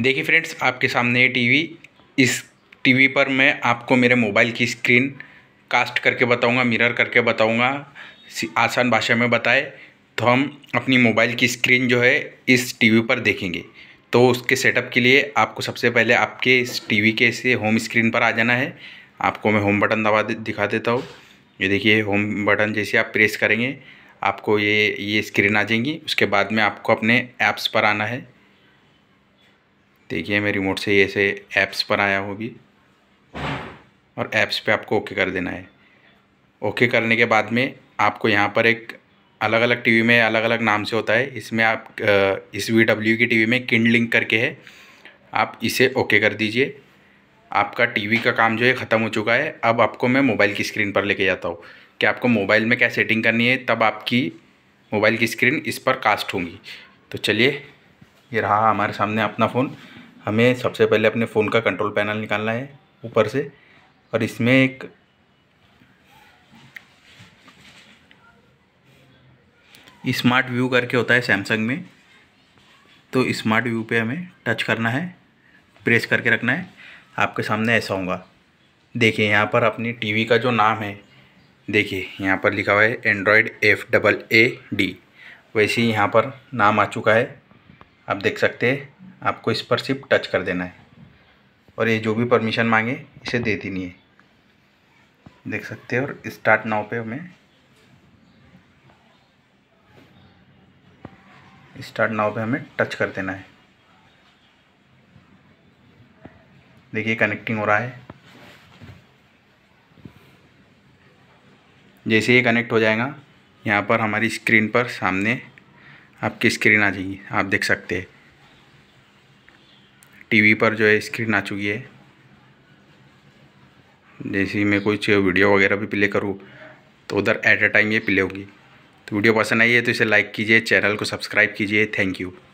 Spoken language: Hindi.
देखिए फ्रेंड्स आपके सामने ये टीवी इस टीवी पर मैं आपको मेरे मोबाइल की स्क्रीन कास्ट करके बताऊंगा मिरर करके बताऊंगा आसान भाषा में बताए तो हम अपनी मोबाइल की स्क्रीन जो है इस टीवी पर देखेंगे तो उसके सेटअप के लिए आपको सबसे पहले आपके इस टीवी के से होम स्क्रीन पर आ जाना है आपको मैं होम बटन दबा दिखा देता हूँ ये देखिए होम बटन जैसे आप प्रेस करेंगे आपको ये ये स्क्रीन आ जाएंगी उसके बाद में आपको अपने ऐप्स पर आना है देखिए मैं रिमोट से ऐसे ऐप्स पर आया हूँ अभी और ऐप्स पे आपको ओके कर देना है ओके करने के बाद में आपको यहाँ पर एक अलग अलग टीवी में अलग अलग नाम से होता है इसमें आप इस वी डब्ल्यू की टीवी में किंड लिंक करके है आप इसे ओके कर दीजिए आपका टीवी का काम जो है ख़त्म हो चुका है अब आपको मैं मोबाइल की स्क्रीन पर लेके जाता हूँ कि आपको मोबाइल में क्या सेटिंग करनी है तब आपकी मोबाइल की स्क्रीन इस पर कास्ट होंगी तो चलिए ये रहा हमारे सामने अपना फ़ोन हमें सबसे पहले अपने फ़ोन का कंट्रोल पैनल निकालना है ऊपर से और इसमें एक स्मार्ट व्यू करके होता है सैमसंग में तो स्मार्ट व्यू पे हमें टच करना है प्रेस करके रखना है आपके सामने ऐसा होगा देखिए यहाँ पर अपनी टीवी का जो नाम है देखिए यहाँ पर लिखा हुआ है Android F double A D वैसे ही यहाँ पर नाम आ चुका है आप देख सकते हैं आपको इस पर सिर्फ टच कर देना है और ये जो भी परमिशन मांगे इसे दे देनी है देख सकते हैं और स्टार्ट नाव पे हमें स्टार्ट नाव पे हमें टच कर देना है देखिए कनेक्टिंग हो रहा है जैसे ही कनेक्ट हो जाएगा यहाँ पर हमारी स्क्रीन पर सामने आपकी स्क्रीन आ जाएगी आप देख सकते हैं टीवी पर जो है स्क्रीन आ चुकी है जैसे मैं कुछ वीडियो वगैरह भी प्ले करूँ तो उधर एट अ टाइम ये प्ले होगी तो वीडियो पसंद आई है तो इसे लाइक कीजिए चैनल को सब्सक्राइब कीजिए थैंक यू